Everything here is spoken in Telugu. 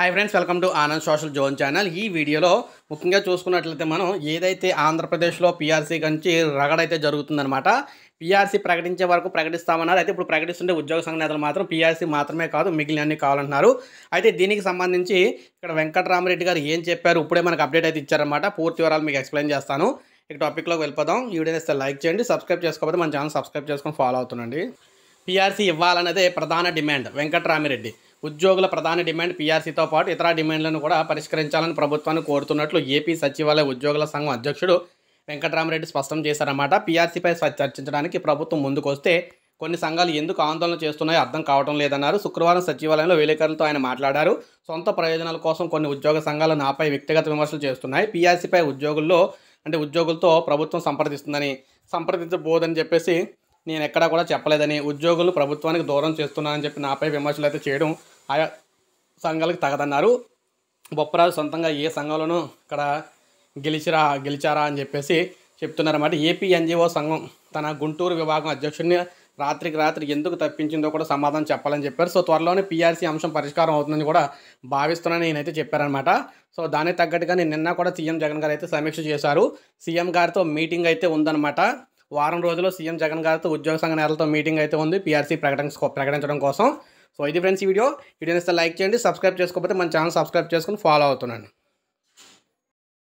hi friends welcome to Anand social zone channel ఈ వీడియోలో ముఖ్యంగా చూసుకున్నట్లయితే మనం ఏదైతే ఆంధ్రప్రదేశ్లో పీఆర్సీ కంచి రగడైతే జరుగుతుందనమాట పీఆర్సీ ప్రకటించే వరకు ప్రకటిస్తామన్నారు అయితే ఇప్పుడు ప్రకటిస్తుంటే ఉద్యోగ సంఘ నేతలు మాత్రం పీఆర్సీ మాత్రమే కాదు మిగిలిన అన్ని కావాలంటున్నారు అయితే దీనికి సంబంధించి ఇక్కడ వెంకటరామరెడ్డి గారు ఏం చెప్పారు ఇప్పుడే మనకు అప్డేట్ అయితే ఇచ్చారనమాట పూర్తి వివరాలు మీకు ఎక్స్ప్లెయిన్ చేస్తాను ఇక టాపిక్లోకి వెళ్ళిపోదాం ఈ వీడియో ఇస్తే లైక్ చేయండి సబ్స్క్రైబ్ చేసుకోకపోతే మన ఛానల్ సబ్స్క్రైబ్ చేసుకొని ఫాలో అవుతుండండి పీఆర్సీ ఇవ్వాలన్నదే ప్రధాన డిమాండ్ వెంకటరామిరెడ్డి ఉద్యోగుల ప్రధాన డిమాండ్ పీఆర్సీతో పాటు ఇతర డిమాండ్లను కూడా పరిష్కరించాలని ప్రభుత్వాన్ని కోరుతున్నట్లు ఏపీ సచివాలయ ఉద్యోగుల సంఘం అధ్యక్షుడు వెంకటరామరెడ్డి స్పష్టం చేశారన్నమాట పీఆర్సీపై చర్చించడానికి ప్రభుత్వం ముందుకొస్తే కొన్ని సంఘాలు ఎందుకు ఆందోళన చేస్తున్నాయో అర్థం కావడం లేదన్నారు శుక్రవారం సచివాలయంలో విలేకరులతో ఆయన మాట్లాడారు సొంత ప్రయోజనాల కోసం కొన్ని ఉద్యోగ సంఘాలు నాపై వ్యక్తిగత విమర్శలు చేస్తున్నాయి పీఆర్సీపై ఉద్యోగుల్లో అంటే ఉద్యోగులతో ప్రభుత్వం సంప్రదిస్తుందని సంప్రదించబోదని చెప్పేసి నేను ఎక్కడా కూడా చెప్పలేదని ఉద్యోగులు ప్రభుత్వానికి దూరం చేస్తున్నానని చెప్పి నాపై విమర్శలు అయితే చేయడం ఆయా సంఘాలకు తగదన్నారు బొప్పరాజు సొంతంగా ఏ సంఘంలోనూ ఇక్కడ గెలిచిరా గెలిచారా అని చెప్పేసి చెప్తున్నారన్నమాట ఏపీ ఎన్జిఓ సంఘం తన గుంటూరు విభాగం అధ్యక్షుడిని రాత్రికి రాత్రి ఎందుకు తప్పించిందో కూడా సమాధానం చెప్పాలని చెప్పారు సో త్వరలోనే పీఆర్సీ అంశం పరిష్కారం అవుతుందని కూడా భావిస్తున్నానని నేనైతే చెప్పారనమాట సో దానికి తగ్గట్టుగా నేను నిన్న కూడా సీఎం జగన్ గారు అయితే సమీక్ష చేశారు సీఎం గారితో మీటింగ్ అయితే ఉందన్నమాట వారం రోజుల్లో సీఎం జగన్ గారితో ఉద్యోగ సంఘ నేతలతో మీటింగ్ అయితే ఉంది పీఆర్సీ ప్రకటన ప్రకటించడం కోసం సో ఇది ఫ్రెండ్స్ ఈ వీడియో వీడియో లైక్ చేయండి సబ్స్క్రైబ్ చేసుకోకపోతే మన ఛానల్ సబ్స్క్రైబ్ చేసుకుని ఫాలో అవుతున్నాను